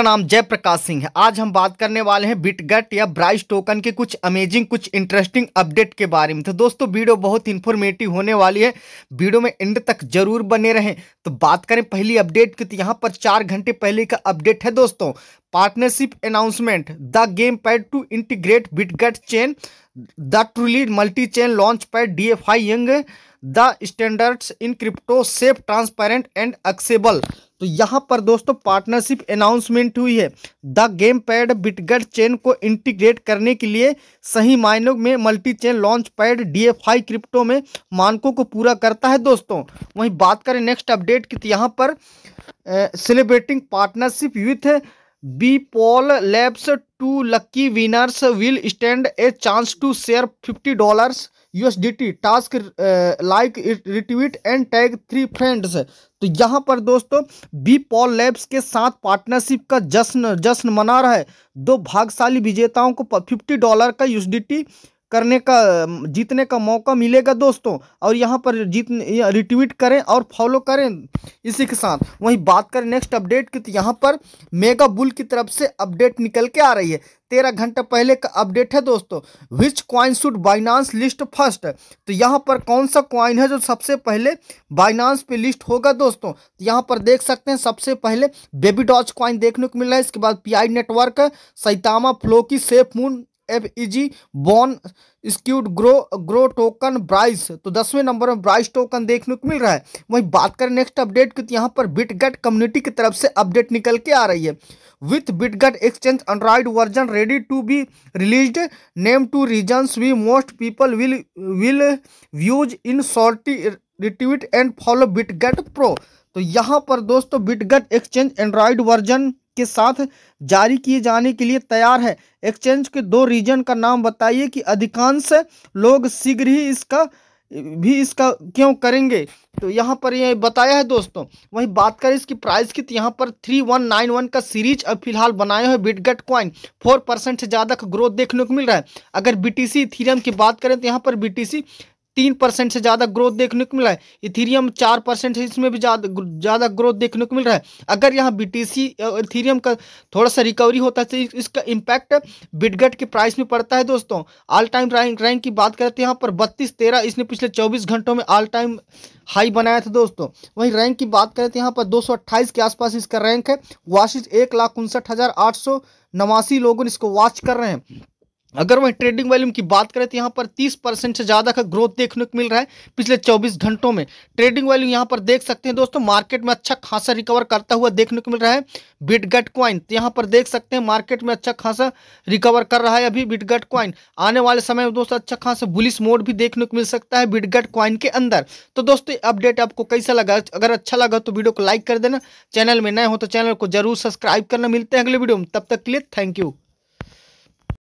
मेरा नाम जयप्रकाश सिंह है आज हम बात करने वाले हैं बिटगट या ब्राइस टोकन के कुछ अमेजिंग कुछ इंटरेस्टिंग अपडेट के बारे में तो दोस्तों वीडियो बहुत इंफॉर्मेटिव होने वाली है वीडियो में एंड तक जरूर बने रहें तो बात करें पहली अपडेट की तो यहाँ पर चार घंटे पहले का अपडेट है दोस्तों partnership announcement the game pad to integrate Bitgert chain the truly multi chain launch pad D F I young the standards in crypto safe transparent and accessible तो यहाँ पर दोस्तों पार्टनरशिप अनाउंसमेंट हुई है the game pad Bitgert chain को इंटीग्रेट करने के लिए सही मायनों में multi chain launch pad D crypto में मानकों को पूरा करता है दोस्तों वहीं बात करें नेक्स्ट अपडेट की तो यहाँ पर celebrating partnership with B Paul labs two lucky winners will stand a chance to share fifty dollars USDT task like retweet and tag three friends तो यहाँ पर दोस्तों बी पॉल लैब्स के साथ पार्टनरशिप का जश्न जश्न मना रहा है दो भागशाली विजेताओं को फिफ्टी डॉलर का यूएसडीटी करने का जीतने का मौका मिलेगा दोस्तों और यहाँ पर जीतने रिट्वीट करें और फॉलो करें इसी के साथ वहीं बात करें नेक्स्ट अपडेट की तो यहाँ पर मेगा बुल की तरफ से अपडेट निकल के आ रही है तेरह घंटा पहले का अपडेट है दोस्तों which coin should Binance list first तो यहाँ पर कौन सा क्वाइन है जो सबसे पहले बाइनांस पे लिस्ट होगा दोस्तों तो यहाँ पर देख सकते हैं सबसे पहले बेबी डॉच क्वाइन देखने को मिल रहा है इसके बाद Pi network Saitama Floki safe moon F easy bone squid grow grow token price तो दसवें नंबर में ब्राइस टोकन देखने को मिल रहा है वहीं बात करें नेक्स्ट अपडेट की तो यहाँ पर बिटगट कम्युनिटी की तरफ से अपडेट निकल के आ रही है with Bitgert exchange Android version ready to be release name two reasons we most people will will views in shorty retweet and follow Bitgert pro तो यहाँ पर दोस्तों बिटगट एक्सचेंज एंड्रॉयड वर्जन के साथ जारी किए जाने के लिए तैयार है एक्सचेंज के दो रीजन का नाम बताइए कि अधिकांश लोग शीघ्र ही इसका भी इसका क्यों करेंगे तो यहाँ पर ये बताया है दोस्तों वहीं बात करें इसकी प्राइस की तो यहाँ पर थ्री वन नाइन वन का सीरीज अब फिलहाल बनाए हुए बिटगट क्वाइन फोर परसेंट से ज़्यादा का ग्रोथ देखने को मिल रहा है अगर बी टी की बात करें तो यहाँ पर बी टी तीन परसेंट से ज़्यादा ग्रोथ देखने को मिला है इथीरियम चार परसेंट है इसमें भी ज़्यादा ग्रोथ देखने को मिल रहा है अगर यहाँ बी टी सी इथीरियम का थोड़ा सा रिकवरी होता है तो इसका इम्पैक्ट बिटगट के प्राइस में पड़ता है दोस्तों ऑल टाइम रैंक रैंक की बात करते हैं तो यहाँ पर बत्तीस तेरह इसने पिछले चौबीस घंटों में ऑल टाइम हाई बनाया था दोस्तों वहीं रैंक की बात करें तो यहाँ पर 228 के आसपास इसका रैंक है वाशिज एक लाख उनसठ हज़ार आठ सौ नवासी लोगों ने इसको वॉच कर रहे हैं अगर वह ट्रेडिंग वॉल्यूम की बात करें तो यहाँ पर 30 परसेंट से ज़्यादा का ग्रोथ देखने को मिल रहा है पिछले 24 घंटों में ट्रेडिंग वॉल्यूम यहाँ पर देख सकते हैं दोस्तों मार्केट में अच्छा खासा रिकवर करता हुआ देखने को मिल रहा है बिटगट क्वाइन तो यहाँ पर देख सकते हैं मार्केट में अच्छा खासा रिकवर कर रहा है अभी बिटगट क्वाइन आने वाले समय में दोस्तों अच्छा खासा बुलिस मोड भी देखने को मिल सकता है बिटगट क्वाइन के अंदर तो दोस्तों अपडेट आपको कैसा लगा अगर अच्छा लगा तो वीडियो को लाइक कर देना चैनल में नए हो तो चैनल को जरूर सब्सक्राइब करना मिलते हैं अगले वीडियो में तब तक के लिए थैंक यू